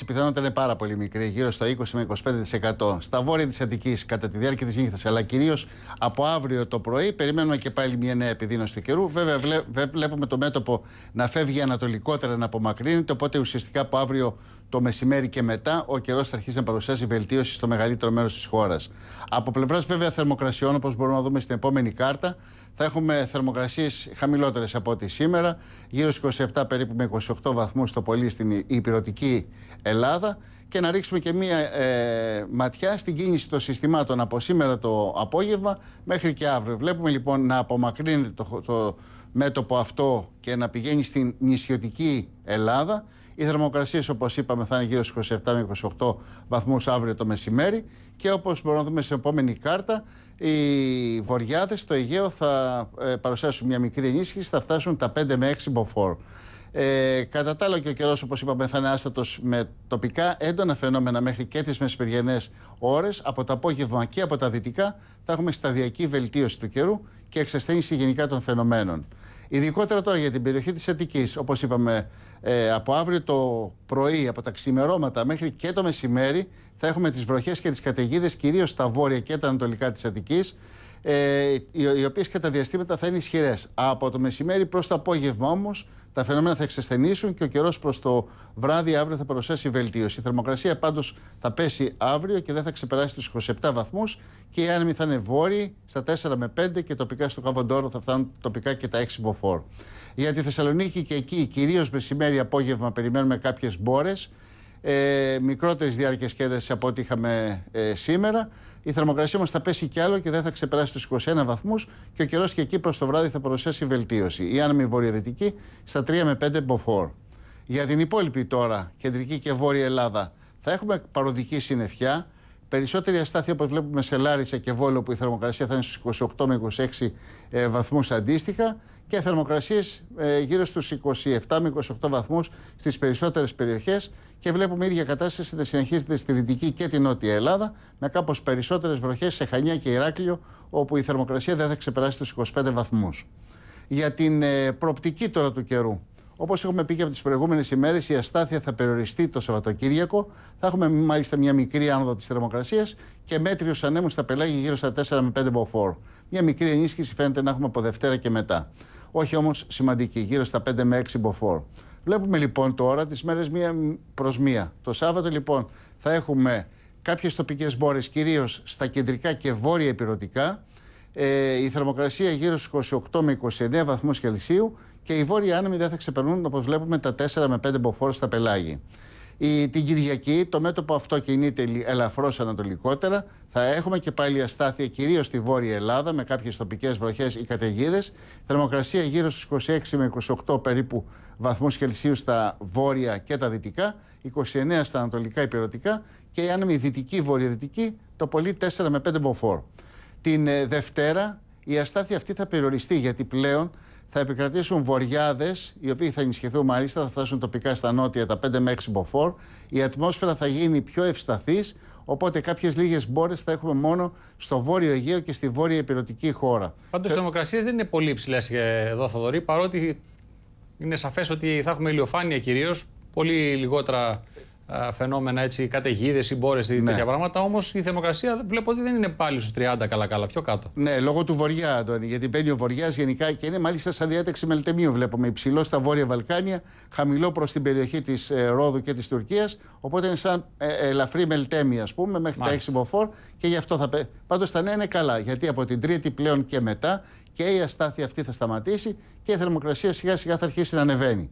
Η πιθανότητα είναι πάρα πολύ μικρή, γύρω στο 20 με 25%. Στα βόρεια της Αττικής κατά τη διάρκεια της νύχτας, αλλά κυρίως από αύριο το πρωί, περιμένουμε και πάλι μια νέα επιδείνωση του καιρού. Βέβαια, βλέπουμε το μέτωπο να φεύγει ανατολικότερα, να απομακρύνεται. Οπότε ουσιαστικά από αύριο το μεσημέρι και μετά ο καιρός θα αρχίσει να παρουσιάζει βελτίωση στο μεγαλύτερο μέρος της χώρας. Από πλευράς βέβαια θερμοκρασιών, όπως μπορούμε να δούμε στην επόμενη κάρτα, θα έχουμε θερμοκρασίες χαμηλότερες από ό,τι σήμερα, γύρω στου 27 περίπου με 28 βαθμούς το πολύ στην υπηρετική Ελλάδα. Και να ρίξουμε και μία ε, ματιά στην κίνηση των συστημάτων από σήμερα το απόγευμα μέχρι και αύριο. Βλέπουμε λοιπόν να απομακρύνεται το, το μέτωπο αυτό και να πηγαίνει στην νησιωτική Ελλάδα. Οι θερμοκρασίες, όπως είπαμε, θα είναι γύρω στους 27 με 28 βαθμούς αύριο το μεσημέρι. Και όπως μπορούμε να δούμε στην επόμενη κάρτα, οι βορειάδε στο Αιγαίο θα ε, παρουσιάσουν μια μικρή ενίσχυση, θα φτάσουν τα 5 με 6 μποφόρ. Ε, κατά τα άλλα, και ο καιρός, όπως είπαμε, θα είναι άστατος με τοπικά έντονα φαινόμενα μέχρι και τις μεσημεριανές ώρες. Από το απόγευμα και από τα δυτικά θα έχουμε σταδιακή βελτίωση του καιρού και εξασθένιση γενικά των φαινομένων. Ειδικότερα τώρα για την περιοχή της Αττικής, όπως είπαμε, ε, από αύριο το πρωί, από τα ξημερώματα μέχρι και το μεσημέρι, θα έχουμε τις βροχές και τις καταιγίδες κυρίως στα βόρεια και τα ανατολικά της Αττικής ε, οι οποίες κατά διαστήματα θα είναι ισχυρές. Από το μεσημέρι προς το απόγευμα όμως τα φαινόμενα θα εξασθενήσουν και ο καιρός προς το βράδυ αύριο θα παρουσιάσει βελτίωση. Η θερμοκρασία πάντως θα πέσει αύριο και δεν θα ξεπεράσει τους 27 βαθμούς και οι άνεμοι θα είναι βόρειοι στα 4 με 5 και τοπικά στο Καβοντόρο θα φτάνουν τοπικά και τα 6 μποφόρ. Για τη Θεσσαλονίκη και εκεί κυρίως μεσημέρι απόγευμα περιμένουμε κάποιες μπόρες ε, μικρότερες διάρκειες από ό,τι είχαμε ε, σήμερα. Η θερμοκρασία μας θα πέσει κι άλλο και δεν θα ξεπεράσει τους 21 βαθμούς και ο καιρός και εκεί προς το βράδυ θα παρουσιάσει βελτίωση. Η άνεμη βορειοδυτική στα 3 με 5 μποφόρ. Για την υπόλοιπη τώρα, κεντρική και βόρεια Ελλάδα, θα έχουμε παροδική συννεφιά, Περισσότερη αστάθεια όπως βλέπουμε σε Λάρισα και Βόλο που η θερμοκρασία θα είναι στους 28 με 26 ε, βαθμούς αντίστοιχα και θερμοκρασίες ε, γύρω στους 27 με 28 βαθμούς στις περισσότερες περιοχές και βλέπουμε ίδια κατάσταση να συνεχίζεται στη Δυτική και τη Νότια Ελλάδα με κάπως περισσότερες βροχές σε Χανιά και Ηράκλειο όπου η θερμοκρασία δεν θα ξεπεράσει τους 25 βαθμούς. Για την ε, προπτική τώρα του καιρού Όπως έχουμε πει και από τις προηγούμενες ημέρες, η αστάθεια θα περιοριστεί το Σαββατοκύριακο. Θα έχουμε μάλιστα μια μικρή άνοδο της θερμοκρασίας και μέτριου ανέμου στα πελάγια γύρω στα 4 με 5 μποφόρ. Μια μικρή ενίσχυση φαίνεται να έχουμε από Δευτέρα και μετά. Όχι όμως σημαντική, γύρω στα 5 με 6 μποφόρ. Βλέπουμε λοιπόν τώρα τις μέρες μία προς μία. Το Σάββατο λοιπόν θα έχουμε κάποιες τοπικές μπόρες, κυρίως στα κεντρικά και βόρεια επιρωτικά. Ε, η θερμοκρασία γύρω στους 28 με 29 βαθμούς Κελσίου και οι βόρειοι άνεμοι δεν θα ξεπερνούν όπως βλέπουμε τα 4 με 5 μποφόρ στα πελάγια. Η, την Κυριακή το μέτωπο αυτό κινείται ελαφρώς ανατολικότερα. Θα έχουμε και πάλι αστάθεια κυρίως στη Βόρεια Ελλάδα με κάποιες τοπικές βροχές ή καταιγίδες. Θερμοκρασία γύρω στους 26 με 28 περίπου βαθμούς Κελσίου στα βόρεια και τα δυτικά, 29 στα ανατολικά υπηρετικά και η άνεμη δυτική-βορειοδυτική το πολύ 4 με 5 μποφόρ. Την ε, Δευτέρα η αστάθεια αυτή θα περιοριστεί γιατί πλέον θα επικρατήσουν βοριάδες, οι οποίοι θα ενισχυθούν μάλιστα, θα φτάσουν τοπικά στα νότια τα 5 με 6 μποφόρ. Η ατμόσφαιρα θα γίνει πιο ευσταθής, οπότε κάποιες λίγες μπόρες θα έχουμε μόνο στο βόρειο Αιγαίο και στη βόρεια Επιρωτική χώρα. Πάντως, οι θερμοκρασίες δεν είναι πολύ υψηλές ε, εδώ, Θοδωρή, παρότι είναι σαφές ότι θα έχουμε ηλιοφάνεια κυρίως, πολύ λιγότερα φαινόμενα έτσι, καταιγίδες ή μπόρες ή ναι. τέτοια πράγματα. Όμως η μπορε η τετοια βλέπω ότι δεν είναι πάλι στους 30 καλά-καλά, πιο κάτω. Ναι, λόγω του βοριά, Αντώνη. Γιατί μπαίνει ο βορειά γενικά και είναι μάλιστα σαν διάταξη μελτεμίου. Βλέπουμε υψηλό στα βόρεια Βαλκάνια, χαμηλό προς την περιοχή της ε, Ρόδου και της Τουρκίας. Οπότε είναι σαν ε, ε, ελαφρύ μελτέμι, ας πούμε, μέχρι τα έξι μποφόρ και γι' αυτό θα. Πάντως τα νέα είναι καλά. Γιατί από την Τρίτη πλέον και μετά και η αστάθεια αυτή θα σταματήσει και η θερμοκρασία σιγά σιγά θα αρχίσει να ανεβαίνει.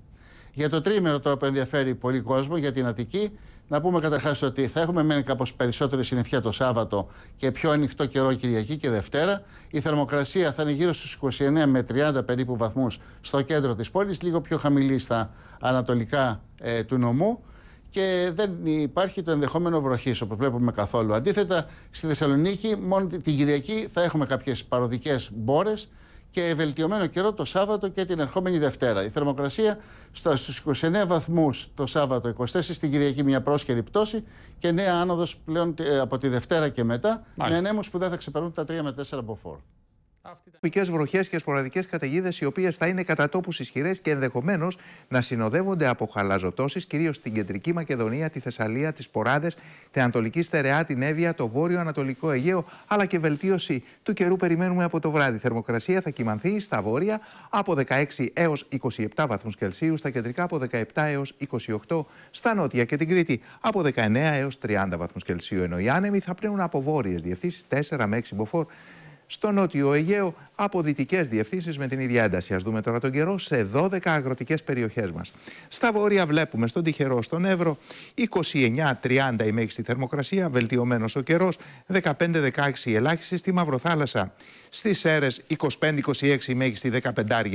Για το τρίμερο τώρα που ενδιαφέρει πολύ κόσμο για την Αττική, να πούμε καταρχάς ότι θα έχουμε μένει κάπω περισσότερη συνεφιά το Σάββατο και πιο ανοιχτό καιρό Κυριακή και Δευτέρα. Η θερμοκρασία θα είναι γύρω στους 29 με 30 περίπου βαθμούς στο κέντρο της πόλης, λίγο πιο χαμηλή στα ανατολικά ε, του νομού και δεν υπάρχει το ενδεχόμενο βροχής όπως βλέπουμε καθόλου. Αντίθετα, στη Θεσσαλονίκη, μόνο την Κυριακή θα έχουμε κάποιες παροδικές μπόρες και βελτιωμένο καιρό το Σάββατο και την ερχόμενη Δευτέρα. Η θερμοκρασία στου 29 βαθμούς το Σάββατο, 24 στην Κυριακή μια πρόσχερη πτώση και νέα άνοδος πλέον ε, από τη Δευτέρα και μετά με ανέμους που δεν θα ξεπερνούν τα 3 με 4 μποφόρ. Τοπικέ βροχές και σποραδικές καταιγίδες, οι οποίες θα είναι κατά τόπους ισχυρές και ενδεχομένως να συνοδεύονται από χαλαζοτώσεις κυρίως στην κεντρική Μακεδονία, τη Θεσσαλία, τις Ποράδες, την Ανατολική Στερεά, την Εύβοια, το βόρειο Ανατολικό Αιγαίο, αλλά και βελτίωση του καιρού περιμένουμε από το βράδυ. Η θερμοκρασία θα κοιμανθεί στα βόρεια από 16 έω 27 βαθμούς Κελσίου, στα κεντρικά από 17 έω 28, στα νότια και την Κρήτη από 19 έω 30 βαθμούς Κελσίου, ενώ οι άνεμοι θα πνέουν από βόρειες διευθύνσεις 4 με 6 μποφόρ στο νότιο Αιγαίο από δυτικές διευθύνσεις με την ίδια ένταση. Ας δούμε τώρα τον καιρό σε 12 αγροτικές περιοχές μας. Στα βόρεια βλέπουμε στον τυχερό στον Εύρο 29-30 η μέγιστη θερμοκρασία, βελτιωμένος ο καιρός 15-16 η ελάχιστη στη Μαυροθάλασσα. Στις Σέρες 25-26 η μέγιστη 15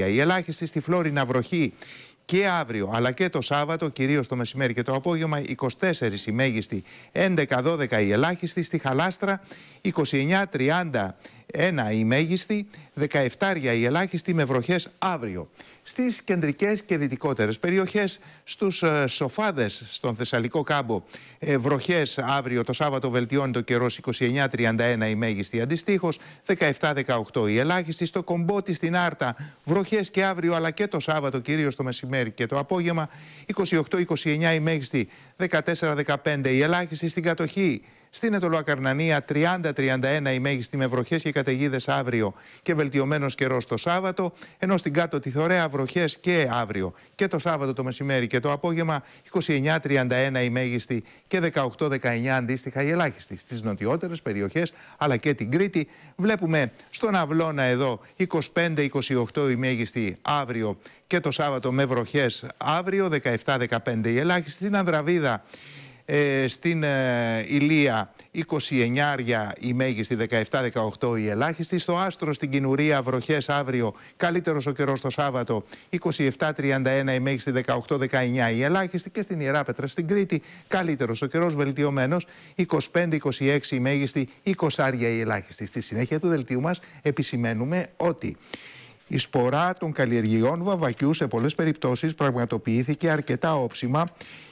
η ελάχιστη, στη Φλόρινα βροχή και αύριο αλλά και το Σάββατο, κυρίως το μεσημέρι και το απόγευμα, 24 η μέγιστη, 11-12 η ελάχιστη, στη Χαλάστρα 29-31 η μέγιστη, 17 η ελάχιστη με βροχές αύριο στις κεντρικές και δυτικότερες περιοχές, στους σοφάδε σοφάδες στον Θεσσαλικό κάμπο. Βροχέ, ε, βροχές αύριο το Σάββατο βελτιώνει το καιρό 29-31 η μέγιστη αντιστοίχως, 17-18 η ελάχιστη. Στο κομπότι στην Άρτα βροχές και αύριο αλλά και το Σάββατο κυρίως το μεσημέρι και το απόγευμα, 28-29 η μέγιστη, 14-15 η ελάχιστη. Στην κατοχή στην Ετωλοακαρνανία 30-31 η μέγιστη με βροχές και καταιγίδες αύριο και βελτιωμένος καιρός το Σάββατο. Ενώ στην κάτω τη Θωρέα βροχές και αύριο και το Σάββατο το μεσημέρι και το απόγευμα 29-31 η μέγιστη και 18-19 αντίστοιχα η ελάχιστη. Στις νοτιότερες περιοχές αλλά και την Κρήτη βλέπουμε στον Αυλώνα εδώ 25-28 η μέγιστη αύριο και το Σάββατο με βροχές αύριο 17-15 η ελάχιστη. Στην Ανδραβίδα ε, στην ε, Ηλία 29 η μέγιστη, 17-18 η ελάχιστη. Στο Άστρο στην Κινουρία βροχές αύριο, καλύτερος ο καιρός το Σάββατο, 27-31 η μέγιστη, 18-19 η ελάχιστη. Και στην Ιερά Πέτρα στην Κρήτη, καλύτερος ο καιρός, βελτιωμένος, 25-26 η μέγιστη, 20 άρια η ελάχιστη. Στη συνέχεια του δελτίου μας επισημαίνουμε ότι... Η σπορά των καλλιεργειών βαβακιού σε πολλές περιπτώσεις πραγματοποιήθηκε αρκετά όψιμα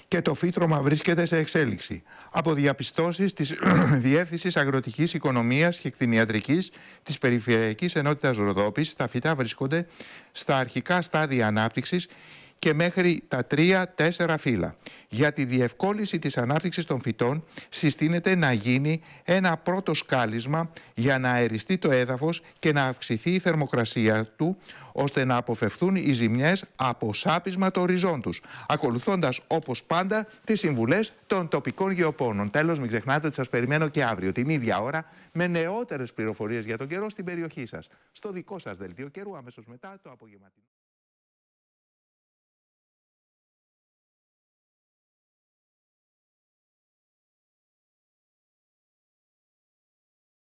και το φύτρωμα βρίσκεται σε εξέλιξη. Από διαπιστώσεις της Διεύθυνσης Αγροτικής Οικονομίας και Κτηνιατρικής της Περιφερειακής Ενότητας Ροδόπης, τα φυτά βρίσκονται στα αρχικά στάδια ανάπτυξης και μέχρι τα 3-4 φύλλα. Για τη διευκόλυνση της ανάπτυξης των φυτών συστήνεται να γίνει ένα πρώτο σκάλισμα για να αεριστεί το έδαφος και να αυξηθεί η θερμοκρασία του ώστε να αποφευθούν οι ζημιές από σάπισμα το οριζόντους ακολουθώντας όπως πάντα τις συμβουλές των τοπικών γεωπόνων. Τέλος μην ξεχνάτε ότι σας περιμένω και αύριο την ίδια ώρα με νεότερες πληροφορίες για τον καιρό στην περιοχή σας. Στο δικό σας δελτίο καιρού αμέσως μετά το απογευματινό.